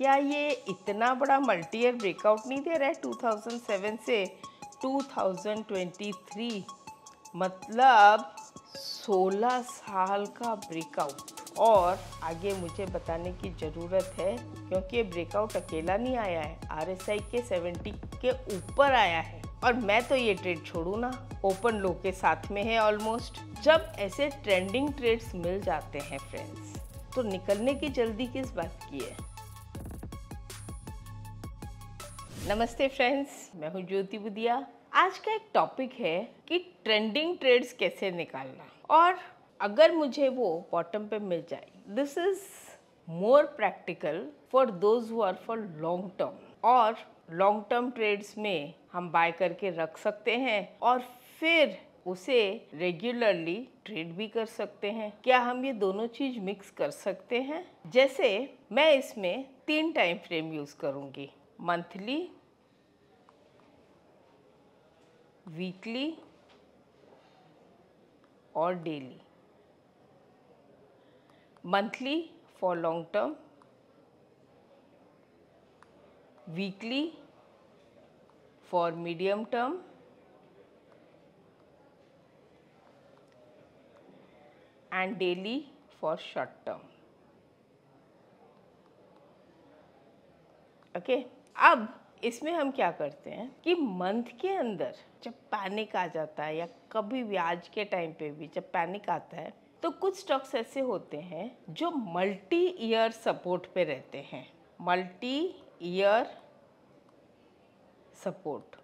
क्या ये इतना बड़ा मल्टी ईयर ब्रेकआउट नहीं दे रहा है 2007 से 2023 मतलब 16 साल का ब्रेकआउट और आगे मुझे बताने की ज़रूरत है क्योंकि ये ब्रेकआउट अकेला नहीं आया है आर के 70 के ऊपर आया है और मैं तो ये ट्रेड छोड़ू ना ओपन लो के साथ में है ऑलमोस्ट जब ऐसे ट्रेंडिंग ट्रेड्स मिल जाते हैं फ्रेंड्स तो निकलने की जल्दी किस बात की है नमस्ते फ्रेंड्स मैं हूँ ज्योति बुदिया आज का एक टॉपिक है कि ट्रेंडिंग ट्रेड्स कैसे निकालना और अगर मुझे वो बॉटम पे मिल जाए this is more practical for those who are for long term और लॉन्ग टर्म ट्रेड्स में हम बाय करके रख सकते हैं और फिर उसे रेगुलरली ट्रेड भी कर सकते हैं क्या हम ये दोनों चीज मिक्स कर सकते हैं जैसे मैं इसमें तीन टाइम फ्रेम यूज करूंगी monthly, weekly or daily. Monthly for long term, weekly for medium term, and daily for short term. Okay. अब इसमें हम क्या करते हैं कि मंथ के अंदर जब पैनिक आ जाता है या कभी भी आज के टाइम पे भी जब पैनिक आता है तो कुछ स्टॉक्स ऐसे होते हैं जो मल्टी ईयर सपोर्ट पे रहते हैं multi year support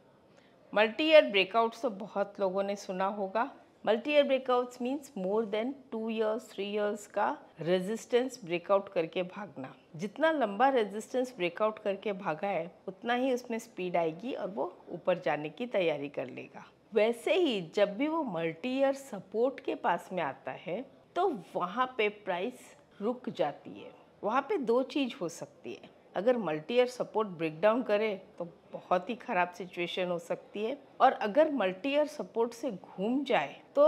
multi year breakouts तो बहुत लोगों ने सुना होगा multi year breakouts means more than two years three years का रेजिस्टेंस ब्रेकआउट करके भागना जितना लंबा रेजिस्टेंस ब्रेकआउट करके भागा है उतना ही उसमें स्पीड आएगी और वो ऊपर जाने की तैयारी कर लेगा वैसे ही जब भी वो मल्टी ईयर सपोर्ट के पास में आता है तो वहाँ पे प्राइस रुक जाती है वहाँ पे दो चीज़ हो सकती है अगर मल्टी ईयर सपोर्ट ब्रेकडाउन करे तो बहुत ही ख़राब सिचुएशन हो सकती है और अगर मल्टी ईयर सपोर्ट से घूम जाए तो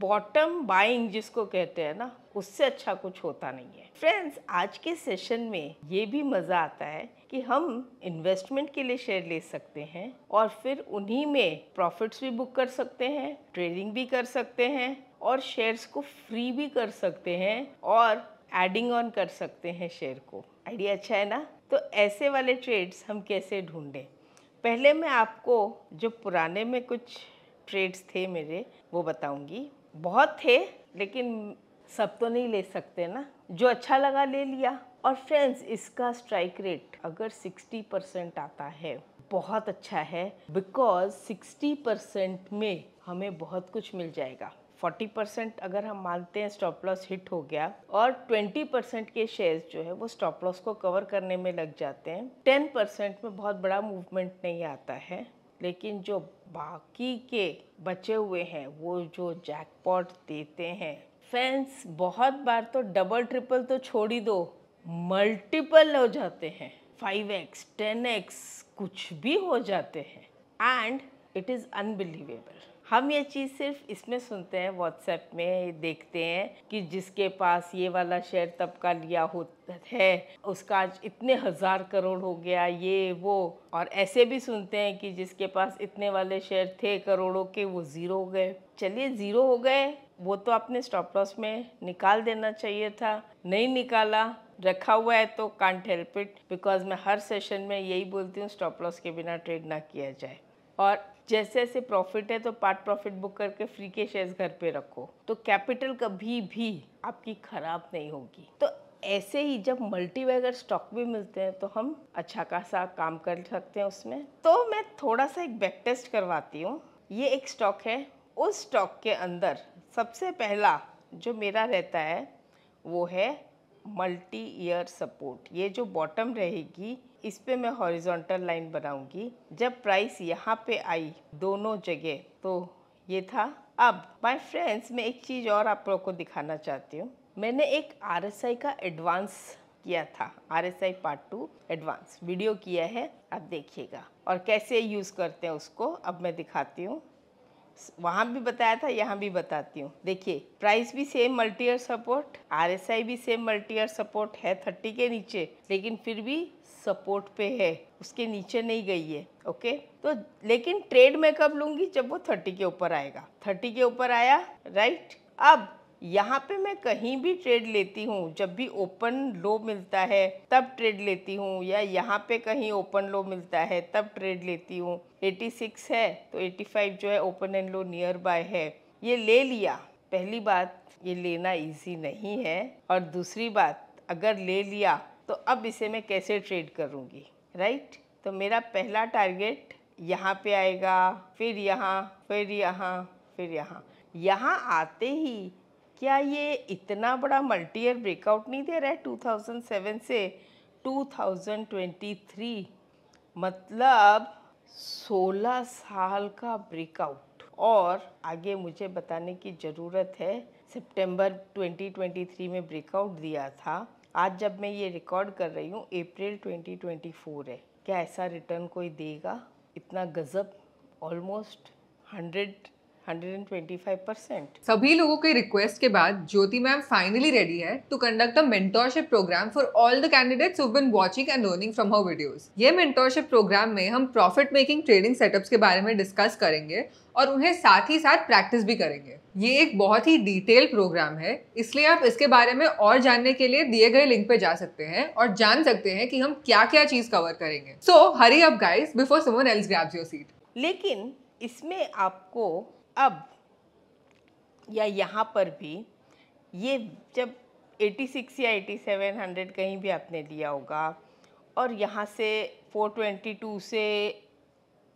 बॉटम बाइंग जिसको कहते हैं ना उससे अच्छा कुछ होता नहीं है फ्रेंड्स आज के सेशन में ये भी मज़ा आता है कि हम इन्वेस्टमेंट के लिए शेयर ले सकते हैं और फिर उन्हीं में प्रॉफिट्स भी बुक कर सकते हैं ट्रेडिंग भी कर सकते हैं और शेयर्स को फ्री भी कर सकते हैं और एडिंग ऑन कर सकते हैं शेयर को आइडिया अच्छा है ना तो ऐसे वाले ट्रेड्स हम कैसे ढूंढें पहले मैं आपको जो पुराने में कुछ ट्रेड्स थे मेरे वो बताऊंगी बहुत थे लेकिन सब तो नहीं ले सकते ना जो अच्छा लगा ले लिया और फ्रेंड्स इसका स्ट्राइक रेट अगर 60 परसेंट आता है बहुत अच्छा है बिकॉज 60 परसेंट में हमें बहुत कुछ मिल जाएगा 40 परसेंट अगर हम मानते हैं स्टॉप लॉस हिट हो गया और 20 परसेंट के शेयर्स जो है वो स्टॉप लॉस को कवर करने में लग जाते हैं 10 परसेंट में बहुत बड़ा मूवमेंट नहीं आता है लेकिन जो बाकी के बचे हुए हैं वो जो जैकपॉट देते हैं फैंस बहुत बार तो डबल ट्रिपल तो छोड़ ही दो मल्टीपल हो जाते हैं फाइव एक्स टेन एक्स कुछ भी हो जाते हैं एंड इट इज़ अनबिलीवेबल हम ये चीज़ सिर्फ इसमें सुनते हैं व्हाट्सएप में देखते हैं कि जिसके पास ये वाला शेयर तब का लिया होता है उसका आज इतने हज़ार करोड़ हो गया ये वो और ऐसे भी सुनते हैं कि जिसके पास इतने वाले शेयर थे करोड़ों के वो ज़ीरो हो गए चलिए ज़ीरो हो गए वो तो आपने स्टॉप लॉस में निकाल देना चाहिए था नहीं निकाला रखा हुआ है तो कांट हेल्प इट बिकॉज मैं हर सेशन में यही बोलती हूँ स्टॉप लॉस के बिना ट्रेड ना किया जाए और जैसे जैसे प्रॉफिट है तो पार्ट प्रॉफिट बुक करके फ्री के शेयर्स घर पे रखो तो कैपिटल कभी भी आपकी ख़राब नहीं होगी तो ऐसे ही जब मल्टीवैगर स्टॉक भी मिलते हैं तो हम अच्छा खासा काम कर सकते हैं उसमें तो मैं थोड़ा सा एक बैक टेस्ट करवाती हूँ ये एक स्टॉक है उस स्टॉक के अंदर सबसे पहला जो मेरा रहता है वो है मल्टी ईयर सपोर्ट ये जो बॉटम रहेगी इस पे मैं हॉरिजॉन्टल लाइन बनाऊंगी जब प्राइस यहाँ पे आई दोनों जगह तो ये था अब माय फ्रेंड्स मैं एक चीज़ और आप लोगों को दिखाना चाहती हूँ मैंने एक आर का एडवांस किया था R S I part two advance video किया है आप देखिएगा और कैसे यूज़ करते हैं उसको अब मैं दिखाती हूँ वहाँ भी बताया था यहाँ भी बताती हूँ देखिए प्राइस भी सेम मल्टीयर सपोर्ट आई भी सेम मल्टीयर सपोर्ट है थर्टी के नीचे लेकिन फिर भी सपोर्ट पे है उसके नीचे नहीं गई है ओके तो लेकिन ट्रेड मैं कब लूँगी जब वो थर्टी के ऊपर आएगा थर्टी के ऊपर आया राइट अब यहाँ पे मैं कहीं भी ट्रेड लेती हूँ जब भी ओपन लो मिलता है तब ट्रेड लेती हूँ या यहाँ पे कहीं ओपन लो मिलता है तब ट्रेड लेती हूँ 86 है तो 85 जो है open and low near buy है ये ले लिया पहली बात ये लेना इजी नहीं है और दूसरी बात अगर ले लिया तो अब इसे मैं कैसे ट्रेड करूँगी राइट तो मेरा पहला टारगेट यहाँ पे आएगा फिर यहाँ फिर यहाँ फिर यहाँ यहाँ आते ही क्या ये इतना बड़ा मल्टी ईयर ब्रेकआउट नहीं दे रहा है 2007 से 2023 मतलब 16 साल का ब्रेकआउट और आगे मुझे बताने की ज़रूरत है सितंबर 2023 में ब्रेकआउट दिया था आज जब मैं ये रिकॉर्ड कर रही हूँ अप्रैल 2024 है क्या ऐसा रिटर्न कोई देगा इतना गज़ब ऑलमोस्ट हंड्रेड 125 सभी लोगों के रिक्वेस्ट के बाद ज्योति मैम फाइनली रेडी है to conduct a mentorship programme for all the candidates who been watching and learning from her videos ये मेंटोरशिप प्रोग्राम में हम प्रॉफिट मेकिंग ट्रेडिंग सेटअप्स के बारे में डिस्कस करेंगे और उन्हें साथ ही साथ प्रैक्टिस भी करेंगे ये एक बहुत ही डिटेल प्रोग्राम है इसलिए आप इसके बारे में और जानने के लिए दिए गए लिंक पे जा सकते हैं और जान सकते हैं कि हम क्या क्या चीज़ कवर करेंगे so hurry up guys before someone else grabs your seat लेकिन इसमें आपको अब या यहाँ पर भी ये जब 86 या 8700 कहीं भी आपने लिया होगा और यहाँ से 422 से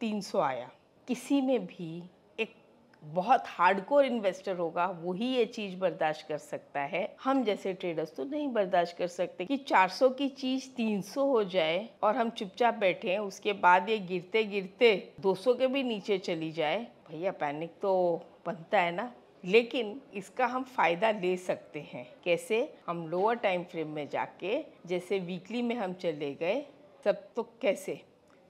300 आया किसी में भी एक बहुत हार्डकोर इन्वेस्टर होगा वही ये चीज़ बर्दाश्त कर सकता है हम जैसे ट्रेडर्स तो नहीं बर्दाश्त कर सकते कि 400 की चीज़ 300 हो जाए और हम चुपचाप बैठे उसके बाद ये गिरते गिरते 200 के भी नीचे चली जाए भैया पैनिक तो बनता है ना लेकिन इसका हम फ़ायदा ले सकते हैं कैसे हम लोअर टाइम फ्रेम में जाके जैसे वीकली में हम चले गए सब तो कैसे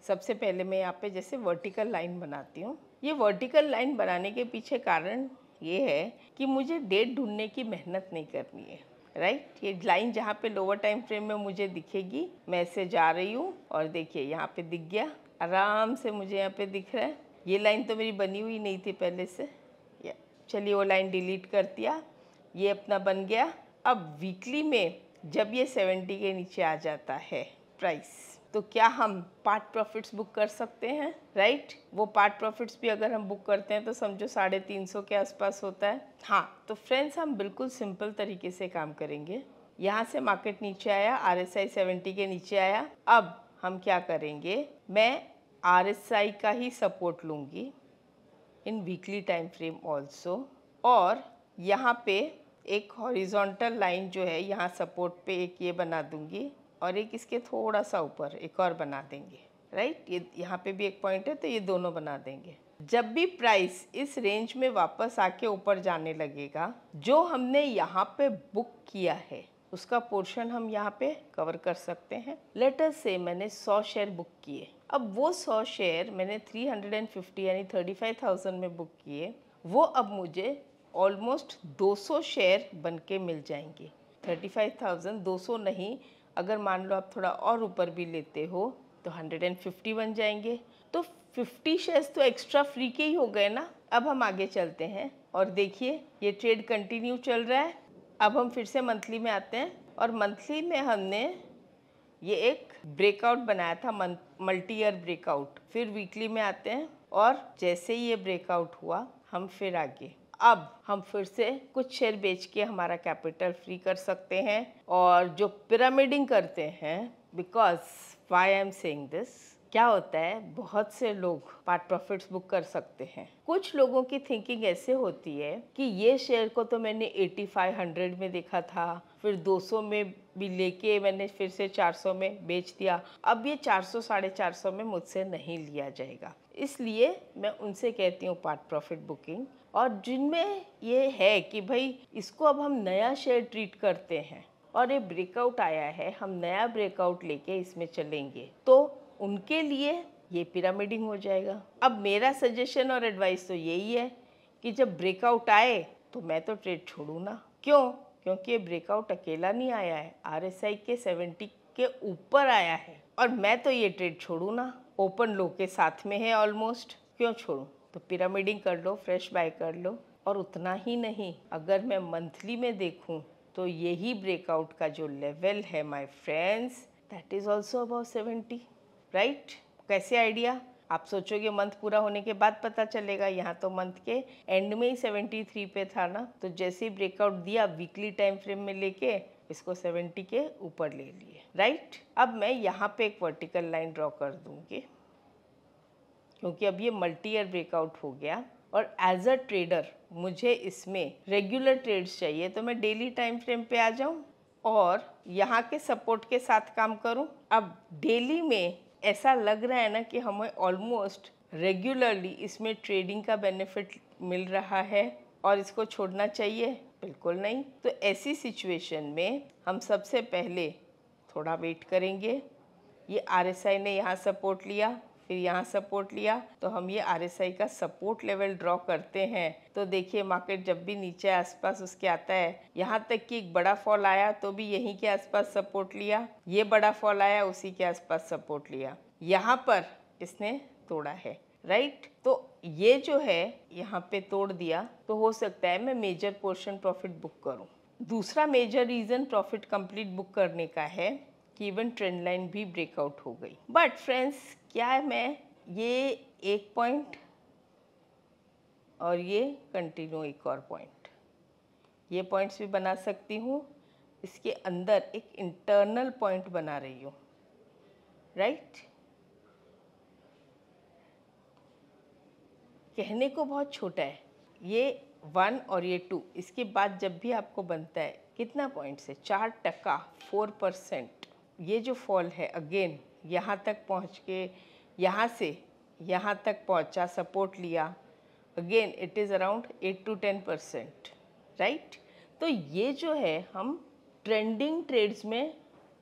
सबसे पहले मैं यहाँ पे जैसे वर्टिकल लाइन बनाती हूँ ये वर्टिकल लाइन बनाने के पीछे कारण ये है कि मुझे डेट ढूंढने की मेहनत नहीं करनी है राइट right? ये लाइन जहाँ पे लोअर टाइम फ्रेम में मुझे दिखेगी मैं ऐसे जा रही हूँ और देखिए यहाँ पे दिख गया आराम से मुझे यहाँ पे दिख रहा है ये लाइन तो मेरी बनी हुई नहीं थी पहले से या चलिए वो लाइन डिलीट कर दिया ये अपना बन गया अब वीकली में जब ये सेवेंटी के नीचे आ जाता है प्राइस तो क्या हम पार्ट प्रॉफिट्स बुक कर सकते हैं राइट right? वो पार्ट प्रॉफिट्स भी अगर हम बुक करते हैं तो समझो साढ़े तीन सौ के आसपास होता है हाँ तो फ्रेंड्स हम बिल्कुल सिंपल तरीके से काम करेंगे यहाँ से मार्केट नीचे आया आर एस आई सेवेंटी के नीचे आया अब हम क्या करेंगे मैं आई का ही सपोर्ट लूँगी in weekly time frame also और यहाँ पे एक हॉरिजॉन्टल लाइन जो है यहाँ सपोर्ट पे एक ये बना दूँगी और एक इसके थोड़ा सा ऊपर एक और बना देंगे राइट ये यहाँ पे भी एक पॉइंट है तो ये दोनों बना देंगे जब भी प्राइस इस रेंज में वापस आके ऊपर जाने लगेगा जो हमने यहाँ पे बुक किया है उसका पोर्शन हम यहाँ पे कवर कर सकते हैं लेटर से मैंने सौ शेयर बुक किए अब वो सौ शेयर मैंने 350 यानी 35,000 में बुक किए वो अब मुझे ऑलमोस्ट 200 शेयर बन के मिल जाएंगे 35,000 200 नहीं अगर मान लो आप थोड़ा और ऊपर भी लेते हो तो 150 बन जाएंगे तो 50 शेयर्स तो एक्स्ट्रा फ्री के ही हो गए ना अब हम आगे चलते हैं और देखिए ये ट्रेड कंटिन्यू चल रहा है अब हम फिर से मंथली में आते हैं और मंथली में हमने ये एक ब्रेकआउट बनाया था मल्टी ईयर ब्रेकआउट फिर वीकली में आते हैं और जैसे ही ये ब्रेकआउट हुआ हम फिर आगे अब हम फिर से कुछ शेयर बेच के हमारा कैपिटल फ्री कर सकते हैं और जो पिरामिडिंग करते हैं because why I am saying this क्या होता है बहुत से लोग पार्ट प्रॉफिट्स बुक कर सकते हैं कुछ लोगों की थिंकिंग ऐसे होती है कि ये शेयर को तो मैंने 8500 में देखा था फिर 200 में भी लेके मैंने फिर से 400 में बेच दिया अब ये 400 साढ़े चार में मुझसे नहीं लिया जाएगा इसलिए मैं उनसे कहती हूँ पार्ट प्रॉफिट बुकिंग और जिनमें ये है कि भाई इसको अब हम नया शेयर ट्रीट करते हैं और ये ब्रेकआउट आया है हम नया ब्रेकआउट लेके इसमें चलेंगे तो उनके लिए ये पिरामिडिंग हो जाएगा अब मेरा सजेशन और एडवाइस तो यही है कि जब ब्रेकआउट आए तो मैं तो ट्रेड छोड़ू ना क्यों क्योंकि ये ब्रेकआउट अकेला नहीं आया है आर के सेवेंटी के ऊपर आया है और मैं तो ये ट्रेड छोड़ू ना ओपन लो के साथ में है ऑलमोस्ट क्यों छोड़ू तो पिरामिडिंग कर लो फ्रेश बाय कर लो और उतना ही नहीं अगर मैं मंथली में देखू तो यही ब्रेकआउट का जो लेवल है my friends that is also about seventy right कैसे आइडिया आप सोचोगे मंथ पूरा होने के बाद पता चलेगा यहाँ तो मंथ के एंड में ही 73 पे था ना तो जैसे ही ब्रेकआउट दिया वीकली टाइम फ्रेम में लेके इसको 70 के ऊपर ले लिए राइट अब मैं यहाँ पे एक वर्टिकल लाइन ड्रॉ कर दूंगी क्योंकि अब ये मल्टी ईयर ब्रेकआउट हो गया और एज अ ट्रेडर मुझे इसमें रेगुलर ट्रेड्स चाहिए तो मैं डेली टाइम फ्रेम पे आ जाऊँ और यहाँ के सपोर्ट के साथ काम करूँ अब डेली में ऐसा लग रहा है ना कि हमें ऑलमोस्ट रेगुलरली इसमें ट्रेडिंग का बेनिफिट मिल रहा है और इसको छोड़ना चाहिए बिल्कुल नहीं तो ऐसी सिचुएशन में हम सबसे पहले थोड़ा वेट करेंगे ये आरएसआई ने यहाँ सपोर्ट लिया फिर यहाँ सपोर्ट लिया तो हम ये आर का सपोर्ट लेवल ड्रॉ करते हैं तो देखिए मार्केट जब भी नीचे आसपास उसके आता है यहाँ तक कि एक बड़ा फॉल आया तो भी यहीं के आसपास सपोर्ट लिया ये बड़ा फॉल आया उसी के आसपास सपोर्ट लिया यहाँ पर इसने तोड़ा है राइट तो ये जो है यहाँ पे तोड़ दिया तो हो सकता है मैं मेजर पोर्शन प्रॉफिट बुक करूँ दूसरा major reason profit complete book करने का है कि इवन ट्रेंड लाइन भी ब्रेकआउट हो गई बट फ्रेंड्स क्या है मैं ये एक पॉइंट और ये कंटिन्यू एक और पॉइंट ये पॉइंट्स भी बना सकती हूँ इसके अंदर एक इंटरनल पॉइंट बना रही हूँ राइट कहने को बहुत छोटा है ये वन और ये टू इसके बाद जब भी आपको बनता है कितना पॉइंट्स है चार टका फोर परसेंट ये जो फॉल है अगेन यहाँ तक पहुँच के यहाँ से यहाँ तक पहुँचा सपोर्ट लिया again it is around eight to ten percent right तो ये जो है हम ट्रेंडिंग ट्रेड्स में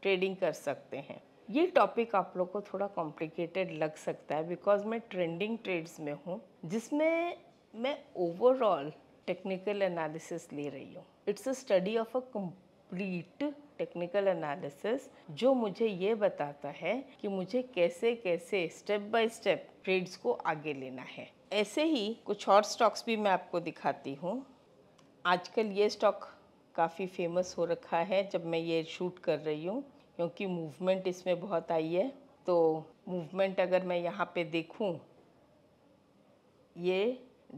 ट्रेडिंग कर सकते हैं ये टॉपिक आप लोग को थोड़ा कॉम्प्लिकेटेड लग सकता है बिकॉज मैं ट्रेंडिंग ट्रेड्स में हूँ जिसमें मैं ओवरऑल टेक्निकल एनालिसिस ले रही हूँ it's a study of a complete technical analysis जो मुझे ये बताता है कि मुझे कैसे कैसे स्टेप बाय स्टेप ट्रेड्स को आगे लेना है ऐसे ही कुछ और स्टॉक्स भी मैं आपको दिखाती हूँ आजकल ये स्टॉक काफ़ी फेमस हो रखा है जब मैं ये शूट कर रही हूँ क्योंकि मूवमेंट इसमें बहुत आई है तो मूवमेंट अगर मैं यहाँ पे देखूँ ये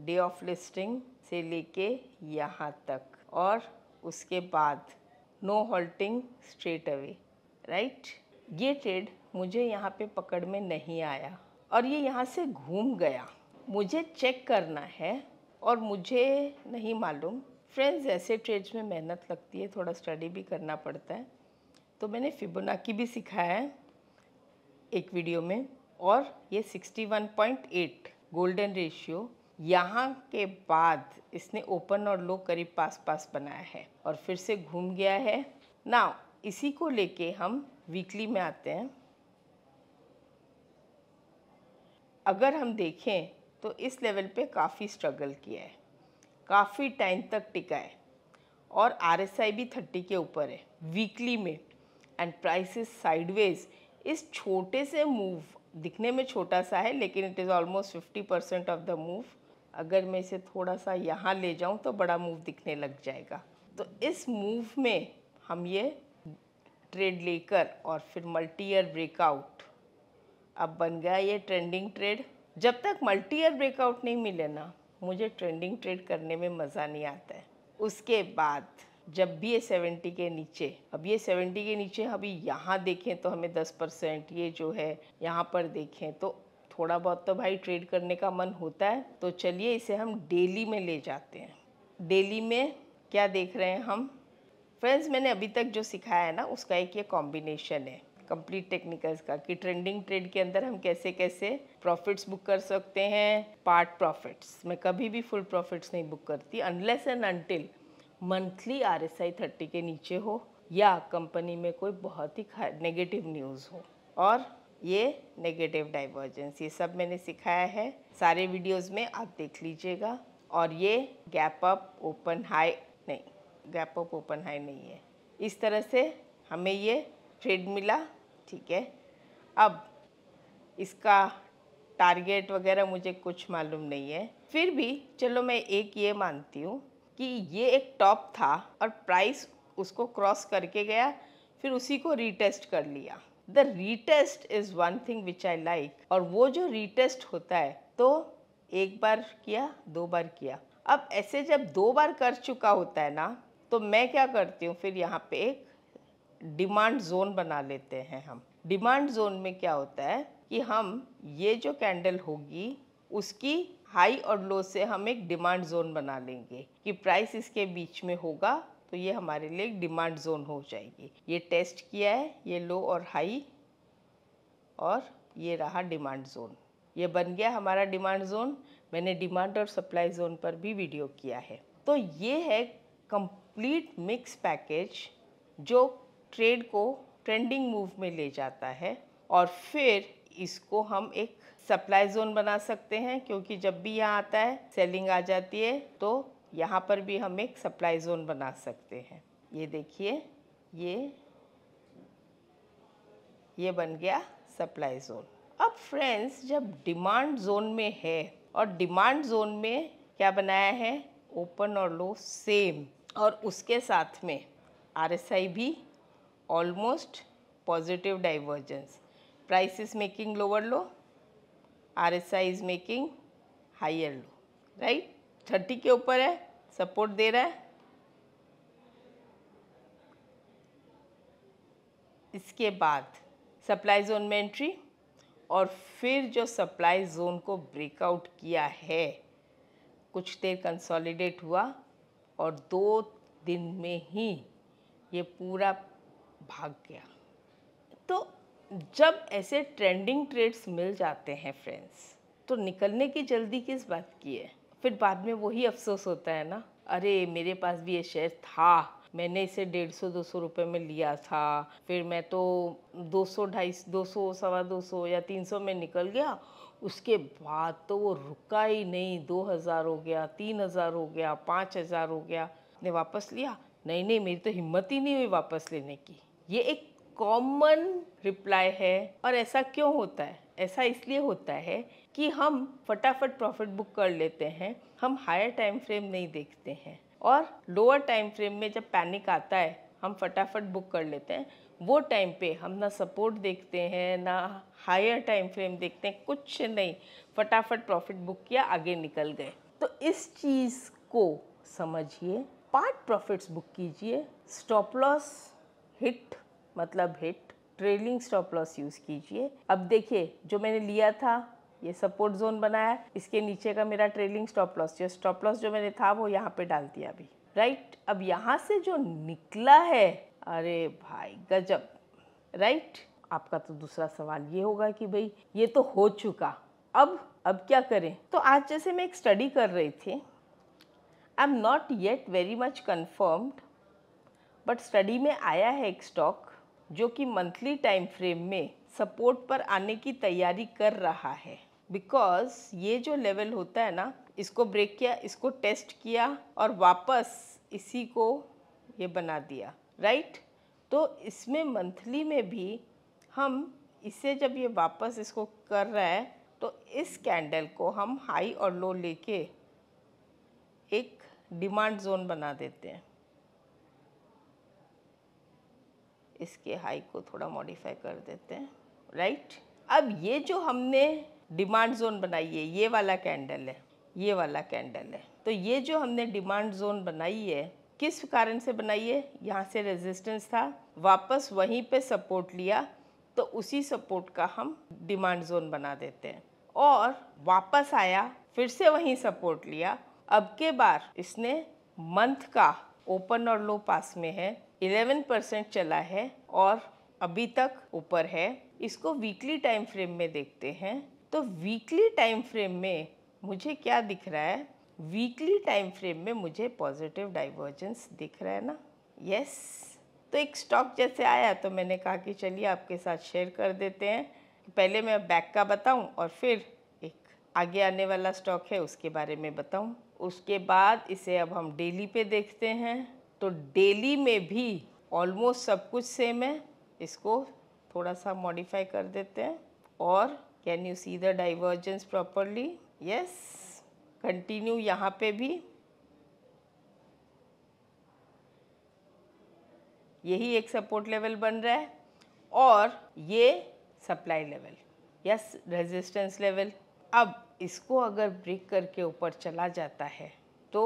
डे ऑफ लिस्टिंग से लेके यहाँ तक और उसके बाद no halting straight away right ये ट्रेड मुझे यहाँ पे पकड़ में नहीं आया और ये यहाँ से घूम गया मुझे चेक करना है और मुझे नहीं मालूम फ्रेंड्स ऐसे ट्रेड्स में मेहनत लगती है थोड़ा स्टडी भी करना पड़ता है तो मैंने फिबोनाकी भी सिखाया है एक वीडियो में और ये 61.8 गोल्डन रेशियो यहाँ के बाद इसने ओपन और लो करीब पास पास बनाया है और फिर से घूम गया है ना इसी को लेके हम वीकली में आते हैं अगर हम देखें तो इस लेवल पे काफ़ी स्ट्रगल किया है काफ़ी टाइम तक टिका है और आर भी थर्टी के ऊपर है वीकली में एंड प्राइसेस साइडवेज इस छोटे से मूव दिखने में छोटा सा है लेकिन it is almost fifty percent of the move अगर मैं इसे थोड़ा सा यहाँ ले जाऊँ तो बड़ा मूव दिखने लग जाएगा तो इस मूव में हम ये ट्रेड लेकर और फिर मल्टी ईयर ब्रेकआउट अब बन गया ये ट्रेंडिंग ट्रेड जब तक मल्टी ईयर ब्रेकआउट नहीं मिले ना मुझे ट्रेंडिंग ट्रेड करने में मज़ा नहीं आता है उसके बाद जब भी ये सेवेंटी के नीचे अब ये सेवेंटी के नीचे अभी यहाँ देखें तो हमें दस परसेंट ये जो है यहाँ पर देखें तो थोड़ा बहुत तो भाई ट्रेड करने का मन होता है तो चलिए इसे हम डेली में ले जाते हैं डेली में क्या देख रहे हैं हम फ्रेंड्स मैंने अभी तक जो सिखाया है ना उसका एक ये कॉम्बिनेशन है कंप्लीट टेक्निकल्स का कि ट्रेंडिंग ट्रेड के अंदर हम कैसे कैसे प्रॉफिट्स बुक कर सकते हैं पार्ट प्रॉफिट्स मैं कभी भी फुल प्रॉफिट्स नहीं बुक करती unless and until monthly R S I thirty के नीचे हो या कंपनी में कोई बहुत ही नेगेटिव न्यूज़ हो और ये नेगेटिव डाइवर्जेंस ये सब मैंने सिखाया है सारे वीडियोस में आप देख लीजिएगा और ये गैप अप ओपन हाई नहीं गैप अप ओपन हाई नहीं है इस तरह से हमें ये ट्रेड मिला ठीक है अब इसका टारगेट वगैरह मुझे कुछ मालूम नहीं है फिर भी चलो मैं एक ये मानती हूँ कि ये एक टॉप था और प्राइस उसको क्रॉस करके गया फिर उसी को रीटेस्ट कर लिया the retest is one thing which I like और वो जो रीटेस्ट होता है तो एक बार किया दो बार किया अब ऐसे जब दो बार कर चुका होता है ना तो मैं क्या करती हूँ फिर यहाँ पे एक डिमांड जोन बना लेते हैं हम डिमांड जोन में क्या होता है कि हम ये जो कैंडल होगी उसकी हाई और लो से हम एक डिमांड जोन बना लेंगे कि प्राइस इसके बीच में होगा तो ये हमारे लिए डिमांड जोन हो जाएगी ये टेस्ट किया है ये लो और हाई और ये रहा डिमांड जोन ये बन गया हमारा डिमांड जोन मैंने डिमांड और सप्लाई जोन पर भी वीडियो किया है तो ये है कंप्लीट मिक्स पैकेज जो ट्रेड को ट्रेंडिंग मूव में ले जाता है और फिर इसको हम एक सप्लाई जोन बना सकते हैं क्योंकि जब भी यहाँ आता है सेलिंग आ जाती है तो यहाँ पर भी हम एक सप्लाई जोन बना सकते हैं ये देखिए ये ये बन गया सप्लाई जोन अब फ्रेंड्स जब डिमांड जोन में है और डिमांड जोन में क्या बनाया है ओपन और लो सेम और उसके साथ में आरएसआई भी almost positive divergence price is making lower low R S I is making higher low right thirty के ऊपर है सपोर्ट दे रहा है इसके बाद सप्लाई जोन में एंट्री और फिर जो सप्लाई जोन को ब्रेकआउट किया है कुछ देर कंसोलिडेट हुआ और दो दिन में ही ये पूरा भाग गया तो जब ऐसे ट्रेंडिंग ट्रेड्स मिल जाते हैं फ्रेंड्स तो निकलने की जल्दी किस बात की है फिर बाद में वही अफसोस होता है ना अरे मेरे पास भी ये शेयर था मैंने इसे डेढ़ सौ दो सौ रुपये में लिया था फिर मैं तो दो सौ ढाई दो सौ सवा दो सौ या तीन सौ में निकल गया उसके बाद तो वो रुका ही नहीं दो हज़ार हो गया तीन हज़ार हो गया पाँच हज़ार हो गया ने वापस लिया नहीं नहीं मेरी तो हिम्मत ही नहीं हुई वापस लेने की ये एक कॉमन रिप्लाई है और ऐसा क्यों होता है ऐसा इसलिए होता है कि हम फटाफट प्रॉफिट बुक कर लेते हैं हम हायर टाइम फ्रेम नहीं देखते हैं और लोअर टाइम फ्रेम में जब पैनिक आता है हम फटाफट बुक कर लेते हैं वो टाइम पे हम ना सपोर्ट देखते हैं ना हायर टाइम फ्रेम देखते हैं कुछ नहीं फटाफट प्रॉफिट बुक किया आगे निकल गए तो इस चीज़ को समझिए पार्ट प्रॉफिट्स बुक कीजिए स्टॉप लॉस हिट मतलब hit trailing stop loss use कीजिए अब देखिए जो मैंने लिया था ये सपोर्ट जोन बनाया है इसके नीचे का मेरा ट्रेलिंग स्टॉप लॉस ये स्टॉप लॉस जो मैंने था वो यहाँ पे डाल दिया अभी राइट अब यहाँ से जो निकला है अरे भाई गजब राइट आपका तो दूसरा सवाल ये होगा कि भाई ये तो हो चुका अब अब क्या करें तो आज जैसे मैं एक स्टडी कर रही थी I am not yet very much confirmed but study में आया है एक स्टॉक जो कि मंथली टाइम फ्रेम में सपोर्ट पर आने की तैयारी कर रहा है बिकॉज ये जो लेवल होता है ना इसको ब्रेक किया इसको टेस्ट किया और वापस इसी को ये बना दिया राइट तो इसमें मंथली में भी हम इसे जब ये वापस इसको कर रहा है तो इस कैंडल को हम हाई और लो लेके एक डिमांड जोन बना देते हैं इसके हाई को थोड़ा मॉडिफाई कर देते हैं राइट अब ये जो हमने डिमांड जोन बनाइए ये वाला कैंडल है ये वाला कैंडल है तो ये जो हमने डिमांड जोन बनाई है किस कारण से बनाई है यहाँ से रेजिस्टेंस था वापस वहीं पे सपोर्ट लिया तो उसी सपोर्ट का हम डिमांड जोन बना देते हैं और वापस आया फिर से वहीं सपोर्ट लिया अब के बार इसने मंथ का ओपन और लो पास में है 11 परसेंट चला है और अभी तक ऊपर है इसको वीकली टाइम फ्रेम में देखते हैं तो वीकली टाइम फ्रेम में मुझे क्या दिख रहा है वीकली टाइम फ्रेम में मुझे पॉजिटिव डाइवर्जेंस दिख रहा है ना यस तो एक स्टॉक जैसे आया तो मैंने कहा कि चलिए आपके साथ शेयर कर देते हैं पहले मैं बैक का बताऊं और फिर एक आगे आने वाला स्टॉक है उसके बारे में बताऊं उसके बाद इसे अब हम डेली पे देखते हैं तो डेली में भी ऑलमोस्ट सब कुछ सेम है इसको थोड़ा सा मॉडिफाई कर देते हैं और can you see the divergence properly yes continue यहाँ पे भी यही एक सपोर्ट लेवल बन रहा है और ये supply level yes resistance level अब इसको अगर ब्रेक करके ऊपर चला जाता है तो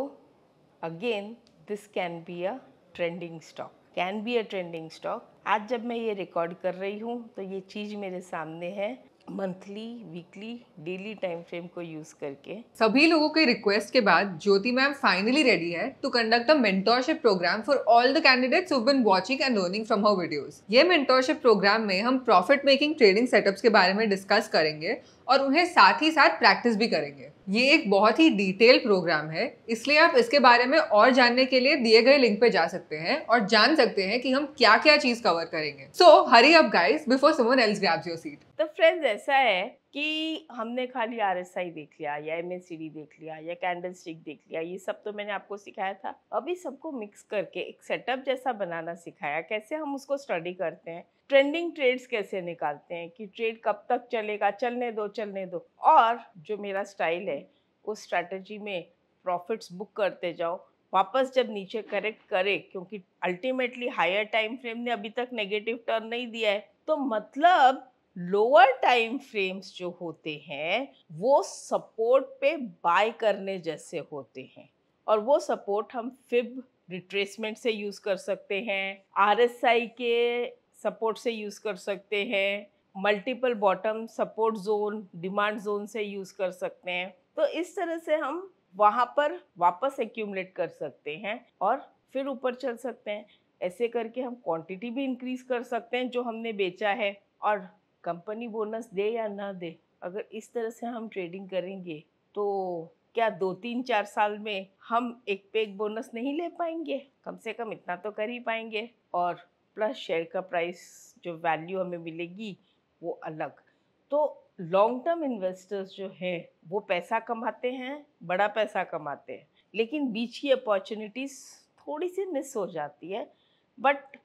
again this can be a trending stock can be a trending stock आज जब मैं ये रिकॉर्ड कर रही हूँ तो ये चीज़ मेरे सामने है monthly weekly daily time frame को यूज करके सभी लोगों के रिक्वेस्ट के बाद ज्योति मैम फाइनली रेडी है to conduct a mentorship programme for all the candidates who been watching and learning from her videos ये मेंटोरशिप प्रोग्राम में हम प्रॉफिट मेकिंग ट्रेडिंग सेटअप्स के बारे में डिस्कस करेंगे और उन्हें साथ ही साथ प्रैक्टिस भी करेंगे ये एक बहुत ही डिटेल प्रोग्राम है इसलिए आप इसके बारे में और जानने के लिए दिए गए लिंक पे जा सकते हैं और जान सकते हैं कि हम क्या क्या चीज कवर करेंगे so hurry up guys before someone else grabs your seat तो फ्रेंड्स ऐसा है कि हमने खाली आर एस आई देख लिया या एम देख लिया या कैंडल स्टिक देख लिया ये सब तो मैंने आपको सिखाया था अभी सबको मिक्स करके एक सेटअप जैसा बनाना सिखाया कैसे हम उसको स्टडी करते हैं ट्रेंडिंग ट्रेड्स कैसे निकालते हैं कि ट्रेड कब तक चलेगा चलने दो चलने दो और जो मेरा स्टाइल है उस स्ट्रैटेजी में प्रॉफिट्स बुक करते जाओ वापस जब नीचे करेक्ट करे क्योंकि अल्टीमेटली हायर टाइम फ्रेम ने अभी तक नेगेटिव टर्न नहीं दिया है तो मतलब लोअर टाइम फ्रेम्स जो होते हैं वो सपोर्ट पे बाय करने जैसे होते हैं और वो सपोर्ट हम फिब रिट्रेसमेंट से यूज़ कर सकते हैं आर के सपोर्ट से यूज़ कर सकते हैं multiple bottom support zone demand zone से यूज़ कर सकते हैं तो इस तरह से हम वहाँ पर वापस एक्यूमलेट कर सकते हैं और फिर ऊपर चल सकते हैं ऐसे करके हम क्वांटिटी भी इंक्रीज कर सकते हैं जो हमने बेचा है और कंपनी बोनस दे या ना दे अगर इस तरह से हम ट्रेडिंग करेंगे तो क्या दो तीन चार साल में हम एक पे एक बोनस नहीं ले पाएंगे कम से कम इतना तो कर ही पाएंगे और प्लस शेयर का प्राइस जो वैल्यू हमें मिलेगी वो अलग तो लॉन्ग टर्म इन्वेस्टर्स जो हैं वो पैसा कमाते हैं बड़ा पैसा कमाते हैं लेकिन बीच की अपॉर्चुनिटीज़ थोड़ी सी मिस हो जाती है but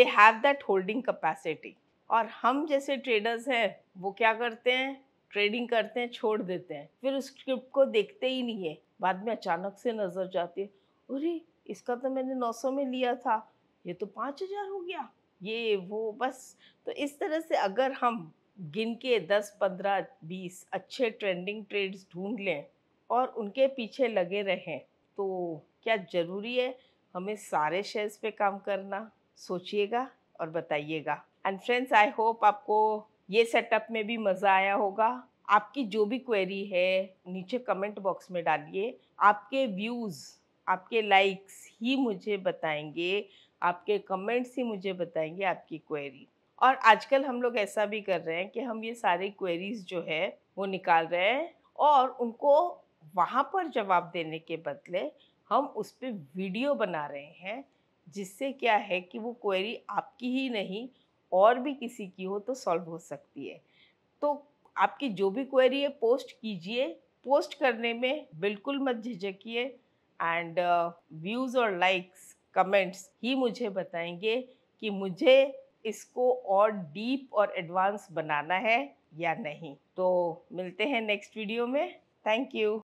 they have that holding capacity और हम जैसे ट्रेडर्स हैं वो क्या करते हैं ट्रेडिंग करते हैं छोड़ देते हैं फिर उस स्क्रिप्ट को देखते ही नहीं है बाद में अचानक से नज़र जाती है अरे इसका तो मैंने 900 में लिया था ये तो 5000 हो गया ये वो बस तो इस तरह से अगर हम गिन के दस पंद्रह बीस अच्छे ट्रेंडिंग ट्रेड्स ढूंढ लें और उनके पीछे लगे रहें तो क्या ज़रूरी है हमें सारे शेयर्स पे काम करना सोचिएगा और बताइएगा एंड फ्रेंड्स आई होप आपको ये सेटअप में भी मज़ा आया होगा आपकी जो भी क्वेरी है नीचे कमेंट बॉक्स में डालिए आपके व्यूज़ आपके लाइक्स ही मुझे बताएंगे आपके कमेंट्स ही मुझे बताएंगे आपकी क्वेरी और आजकल हम लोग ऐसा भी कर रहे हैं कि हम ये सारे क्वेरीज जो है वो निकाल रहे हैं और उनको वहाँ पर जवाब देने के बदले हम उस पर वीडियो बना रहे हैं जिससे क्या है कि वो क्वेरी आपकी ही नहीं और भी किसी की हो तो सॉल्व हो सकती है तो आपकी जो भी क्वेरी है पोस्ट कीजिए पोस्ट करने में बिल्कुल मत झिझकिए एंड व्यूज़ uh, और लाइक्स कमेंट्स ही मुझे बताएंगे कि मुझे इसको और डीप और एडवांस बनाना है या नहीं तो मिलते हैं नेक्स्ट वीडियो में थैंक यू